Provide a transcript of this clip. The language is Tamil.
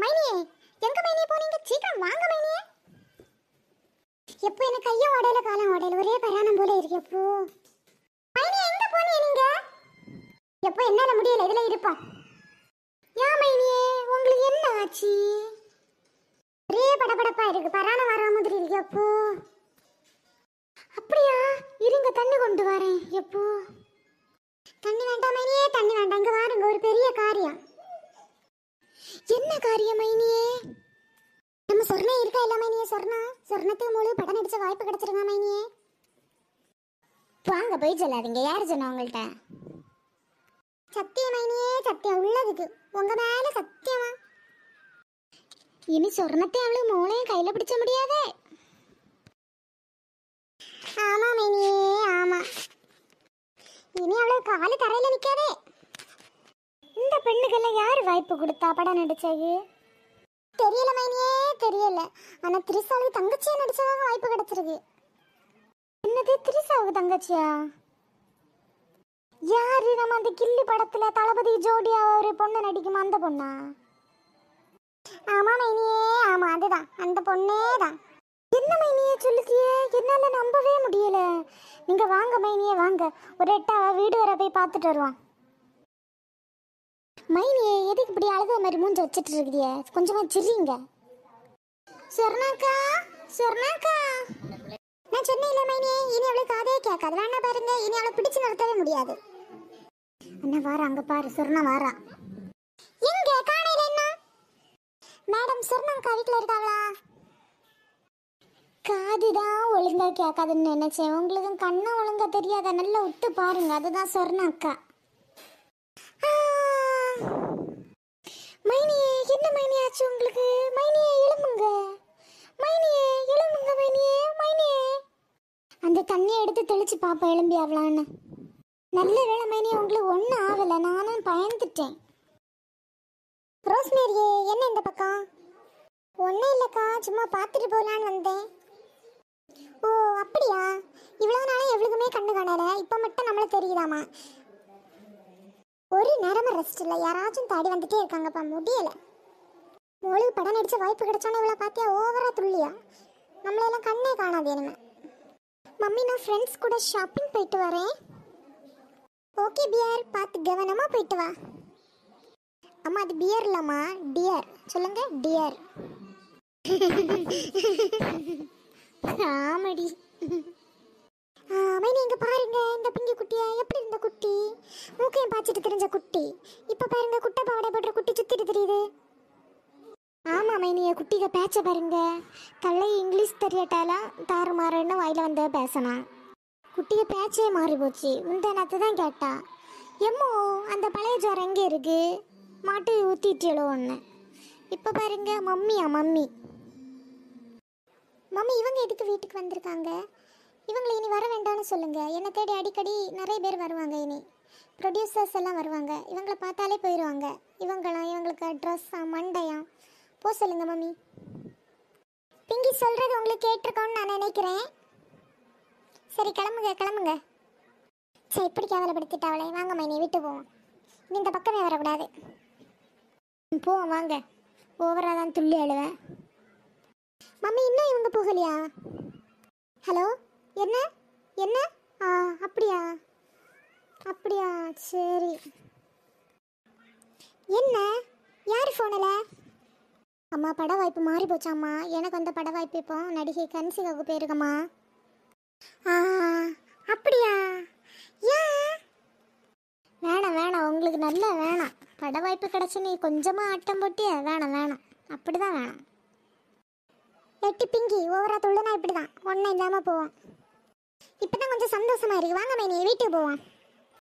மைனியே எங்க மைனியே போனீங்க சீக்கிரம் வாங்க மைனியே எப்போ எனக்கு கையும் உடையில காலம் உடையில ஒரே பராணம் போல இருக்கு எப்போ மைனியே எங்க போனீங்க நீங்க எப்போ என்னால முடியல இதுல இருப்பா யா மைனியே உங்களுக்கு என்ன ஆச்சு ஒரே படபடப்பா இருக்கு பராணம் வர மாதிரி இருக்கு எப்போ அப்படியா இருங்க தண்ணி கொண்டு வரேன் எப்போ என்ன காரியம் மைனியே நம்ம சொர்ணா இருக்கா இல்ல மைனியே சொர்ணா சொர்ணத்துக்கு முழு படம் நடிச்ச வாய்ப்பு கிடைச்சிருங்க மைனியே வாங்க போய் சொல்லாதீங்க யார் சொன்னா உங்கள்கிட்ட சத்தியம் மைனியே சத்தியம் உள்ளதுக்கு உங்க மேல சத்தியமா இனி சொர்ணத்தை அவளுக்கு மூளையும் கையில பிடிச்ச முடியாதே பெண்ணுக்கெல்லாம் யார் வாய்ப்பு கொடுத்தா படம் நடிச்சது தெரியல மைனியே தெரியல ஆனா திரிசாவுக்கு தங்கச்சியா நடிச்சதாக வாய்ப்பு கிடைச்சிருக்கு என்னது திரிசாவுக்கு தங்கச்சியா யாரு நம்ம அந்த கில்லி படத்துல தளபதி ஜோடியா ஒரு பொண்ணு நடிக்குமா அந்த பொண்ணா ஆமா மைனியே ஆமா அதுதான் அந்த பொண்ணே தான் என்ன மைனியே சொல்லுக்கிய என்னால நம்பவே முடியல நீங்க வாங்க மைனியே வாங்க ஒரு எட்டாவா வீடு வர போய் பார்த்துட்டு வருவான் மைனி எதுக்கு இப்படி அழுத மாதிரி மூஞ்சி வச்சுட்டு இருக்குதிய கொஞ்சமா சிரிங்க சொர்ணாக்கா சொர்ணாக்கா நான் சொன்னேன் மைனி இனி அவளை காதே கேட்காது வேணா பாருங்க இனி அவளை பிடிச்சு நிறுத்தவே முடியாது என்ன வாரா அங்க பாரு சொர்ணா வாரா எங்க காணையில என்ன மேடம் சொர்ணாக்கா வீட்டுல இருக்காங்களா காதுதான் ஒழுங்கா கேட்காதுன்னு நினைச்சேன் உங்களுக்கும் கண்ணை ஒழுங்கா தெரியாத நல்லா விட்டு பாருங்க அதுதான் சொர்ணாக்கா மைனியே என்ன ஆச்சு உங்களுக்கு மைனியே எழும்புங்க மைனியே எழும்புங்க மைனியே மைனியே அந்த தண்ணியை எடுத்து தெளிச்சு பாப்பா எழும்பி ஆகலான்னு நல்ல வேளை மைனியே உங்களுக்கு ஒன்றும் ஆகலை நானும் பயந்துட்டேன் ரோஸ்மேரியே என்ன இந்த பக்கம் ஒன்றும் இல்லைக்கா சும்மா பார்த்துட்டு போகலான்னு வந்தேன் ஓ அப்படியா இவ்வளோ நாளும் எவ்வளவுமே கண்ணு காணலை இப்போ மட்டும் நம்மளுக்கு தெரியுதாமா ஒரு நேரம் ரெஸ்ட் இல்லை யாராச்சும் தாடி வந்துட்டே இருக்காங்கப்பா முடியல மொழிக்கு படம் நடிச்ச வாய்ப்பு கிடைச்சோன்னு இவ்வளோ பார்த்தியா ஓவரா துள்ளியா நம்மளெல்லாம் கண்ணே காணாது இனிமே மம்மி நான் ஃப்ரெண்ட்ஸ் கூட ஷாப்பிங் போயிட்டு வரேன் ஓகே பியர் பார்த்து கவனமாக போயிட்டு வா அம்மா அது பியர் இல்லம்மா டியர் சொல்லுங்க டியர் ஆமடி மைனி இங்க பாருங்க இந்த பிங்கி குட்டியா எப்படி இருந்த குட்டி மூக்கையும் பாய்ச்சிட்டு தெரிஞ்ச குட்டி இப்போ பாருங்க குட்டை பாவடை போடுற குட்டி சுத்திட்டு தெரியுது ஆமா மைனிய குட்டிக பேச்ச பாருங்க கல்லை இங்கிலீஷ் தெரியட்டாலாம் மாறன்னு வாயில வந்து பேசணும் குட்டிய பேச்சே மாறி போச்சு முந்தானத்தை தான் கேட்டா எம்மோ அந்த பழைய ஜோரம் எங்கே இருக்கு மாட்டு ஊற்றிட்டியலோ ஒன்று இப்போ பாருங்க மம்மியா மம்மி மம்மி இவங்க எதுக்கு வீட்டுக்கு வந்திருக்காங்க இவங்களை இனி வர வேண்டாம்னு சொல்லுங்கள் என்னை தேடி அடிக்கடி நிறைய பேர் வருவாங்க இனி ப்ரொடியூசர்ஸ் எல்லாம் வருவாங்க இவங்களை பார்த்தாலே போயிடுவாங்க இவங்களாம் இவங்களுக்கு ட்ரெஸ்ஸா மண்டையாம் போ சொல்லுங்க மம்மி பிங்கி சொல்கிறது உங்களுக்கு கேட்டிருக்கோன்னு நான் நினைக்கிறேன் சரி கிளம்புங்க கிளம்புங்க சரி இப்படி கேவலப்படுத்திட்டு அவளை வாங்க மைனி விட்டு போவோம் இந்த பக்கமே வரக்கூடாது போவோம் வாங்க ஓவரா தான் துள்ளி எழுவேன் மம்மி இன்னும் இவங்க போகலையா ஹலோ என்ன என்ன ஆ அப்படியா அப்படியா சரி என்ன யார் ஃபோனில் அம்மா பட வாய்ப்பு மாறி போச்சாம்மா எனக்கு அந்த பட வாய்ப்பு இப்போ நடிகை கன்சிகாவுக்கு போயிருக்கம்மா ஆ அப்படியா ஏன் வேணாம் வேணாம் உங்களுக்கு நல்ல வேணாம் பட வாய்ப்பு கிடச்சி நீ கொஞ்சமாக ஆட்டம் போட்டு வேணாம் வேணாம் அப்படி தான் வேணாம் எட்டி பிங்கி ஓவரா தொழுனா இப்படி தான் ஒன்றும் இல்லாமல் போவோம் இப்போ தான் கொஞ்சம் சந்தோஷமாக இருக்குது வாங்க நீ வீட்டுக்கு போவான்